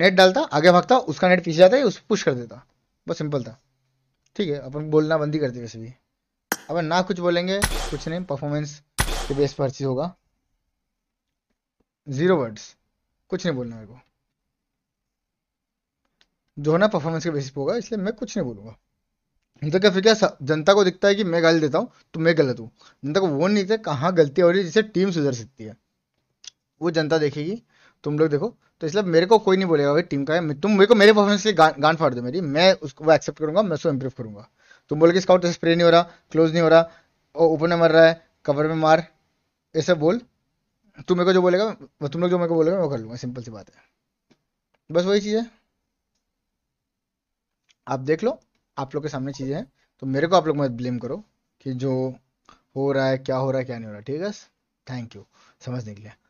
net डालता आगे भागता उसका नेट पीछे जाता है उस पुश कर देता बस सिंपल था ठीक है अपन बोलना बंद ही करते वैसे भी अपन ना कुछ बोलेंगे कुछ नहीं परफॉर्मेंस के बेस पर चीज़ होगा जीरो वर्ड्स कुछ नहीं बोलना मेरे को जो है ना परफॉर्मेंस के बेसिस पे होगा इसलिए मैं कुछ नहीं बोलूँगा तो क्या फिर क्या जनता को दिखता है कि मैं गाली देता हूँ तो मैं गलत हूँ जनता को वो नहीं दिखता कहाँ गलती हो रही है जिससे टीम सुधर सकती है वो जनता देखेगी तुम लोग देखो तो इसलिए मेरे को कोई नहीं बोलेगा भाई टीम का है तुम मेरे को मेरे परफॉर्मेंस के गा, गान फाड़ दो मेरी मैं उसको एक्सेप्ट करूंगा मैं उसको इम्प्रूव करूंगा तुम बोलोगे स्काउट स्प्रे तो नहीं हो रहा क्लोज नहीं हो रहा और ओपन में मर रहा है कवर में मार ये सब बोल तुम मेरे को जो बोलेगा तुम लोग जो मेरे को बोलेगा मैं वो कर लूंगा सिंपल सी बात है बस वही चीज़ है आप देख लो आप लोग के सामने चीज़ें हैं तो मेरे को आप लोग मत ब्लेम करो कि जो हो रहा है क्या हो रहा है क्या नहीं हो रहा ठीक है थैंक यू समझने के लिए